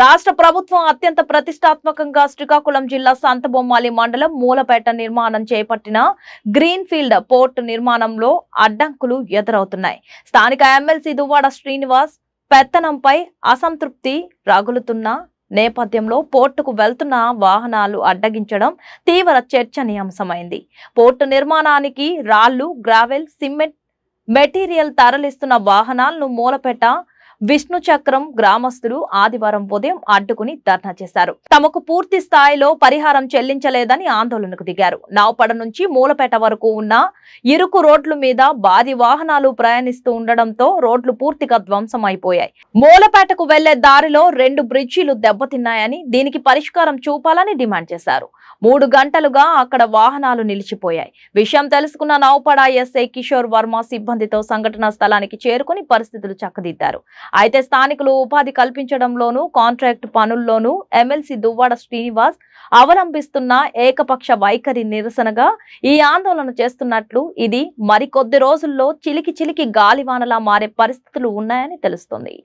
రాష్ట్ర ప్రభుత్వం అత్యంత ప్రతిష్టాత్మకంగా శ్రీకాకుళం జిల్లా సంతబొమ్మాలి మండలం మూలపేట నిర్మాణం చేపట్టిన గ్రీన్ ఫీల్డ్ పోర్ట్ నిర్మాణంలో అడ్డంకులు ఎదురవుతున్నాయి స్థానిక ఎమ్మెల్సీ దువ్వాడ శ్రీనివాస్ పెత్తనంపై అసంతృప్తి రగులుతున్న నేపథ్యంలో పోర్టుకు వెళ్తున్న వాహనాలు అడ్డగించడం తీవ్ర చర్చనీయాంశమైంది పోర్టు నిర్మాణానికి రాళ్లు గ్రావెల్ సిమెంట్ మెటీరియల్ తరలిస్తున్న వాహనాలను మూలపెట్ట విష్ణు చక్రం గ్రామస్తులు ఆదివారం ఉదయం అడ్డుకుని ధర్నా చేశారు తమకు పూర్తి స్థాయిలో పరిహారం చెల్లించలేదని ఆందోళనకు దిగారు నావపడ నుంచి మూలపేట వరకు ఉన్న ఇరుకు రోడ్ల మీద భారీ వాహనాలు ప్రయాణిస్తూ ఉండడంతో రోడ్లు పూర్తిగా ధ్వంసం అయిపోయాయి మూలపేటకు వెళ్లే దారిలో రెండు బ్రిడ్జీలు దెబ్బతిన్నాయని దీనికి పరిష్కారం చూపాలని డిమాండ్ చేశారు మూడు గంటలుగా అక్కడ వాహనాలు నిలిచిపోయాయి విషయం తెలుసుకున్న నౌపడ ఎస్ఐ కిషోర్ వర్మ సిబ్బందితో సంఘటనా స్థలానికి చేరుకుని పరిస్థితులు చక్కదిద్దారు అయితే స్థానికులు ఉపాధి కల్పించడంలోనూ కాంట్రాక్ట్ పనుల్లోనూ ఎమ్మెల్సీ దువ్వాడ శ్రీనివాస్ అవలంబిస్తున్న ఏకపక్ష వైఖరి నిరసనగా ఈ ఆందోళన చేస్తున్నట్లు ఇది మరికొద్ది రోజుల్లో చిలికి చిలికి గాలివానలా మారే పరిస్థితులు ఉన్నాయని తెలుస్తోంది